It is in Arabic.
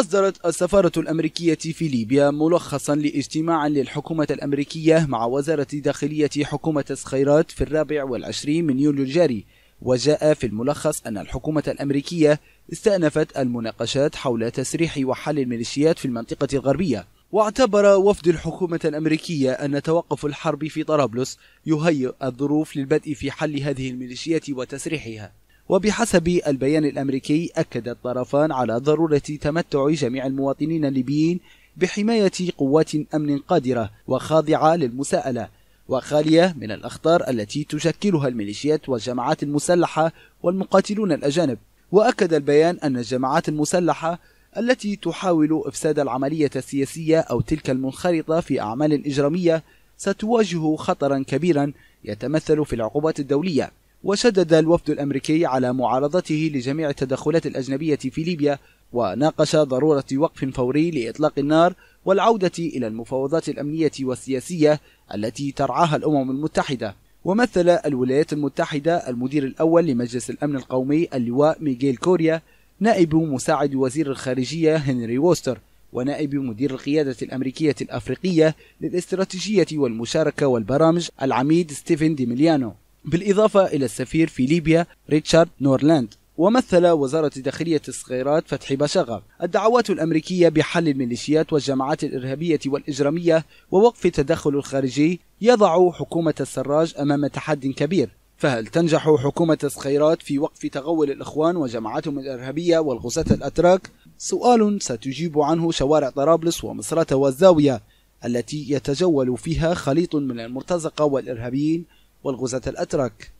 أصدرت السفارة الأمريكية في ليبيا ملخصا لاجتماع للحكومة الأمريكية مع وزارة داخلية حكومة سخيرات في الرابع والعشرين من يوليو الجاري وجاء في الملخص أن الحكومة الأمريكية استأنفت المناقشات حول تسريح وحل الميليشيات في المنطقة الغربية واعتبر وفد الحكومة الأمريكية أن توقف الحرب في طرابلس يهيئ الظروف للبدء في حل هذه الميليشيات وتسريحها وبحسب البيان الأمريكي أكد الطرفان على ضرورة تمتع جميع المواطنين الليبيين بحماية قوات أمن قادرة وخاضعة للمساءلة وخالية من الأخطار التي تشكلها الميليشيات والجماعات المسلحة والمقاتلون الأجانب وأكد البيان أن الجماعات المسلحة التي تحاول إفساد العملية السياسية أو تلك المنخرطة في أعمال إجرامية ستواجه خطرا كبيرا يتمثل في العقوبات الدولية وشدد الوفد الأمريكي على معارضته لجميع التدخلات الأجنبية في ليبيا وناقش ضرورة وقف فوري لإطلاق النار والعودة إلى المفاوضات الأمنية والسياسية التي ترعاها الأمم المتحدة ومثل الولايات المتحدة المدير الأول لمجلس الأمن القومي اللواء ميغيل كوريا نائب مساعد وزير الخارجية هنري ووستر ونائب مدير القيادة الأمريكية الأفريقية للاستراتيجية والمشاركة والبرامج العميد ستيفن ديميليانو بالإضافة إلى السفير في ليبيا ريتشارد نورلاند ومثل وزارة داخلية الصغيرات فتحي بشغة الدعوات الأمريكية بحل الميليشيات والجماعات الإرهابية والإجرامية ووقف التدخل الخارجي يضع حكومة السراج أمام تحد كبير فهل تنجح حكومة الصخيرات في وقف تغول الإخوان وجماعاتهم الإرهابية والغزاة الأتراك؟ سؤال ستجيب عنه شوارع طرابلس ومصراتة والزاوية التي يتجول فيها خليط من المرتزقة والإرهابيين والغزاة الأتراك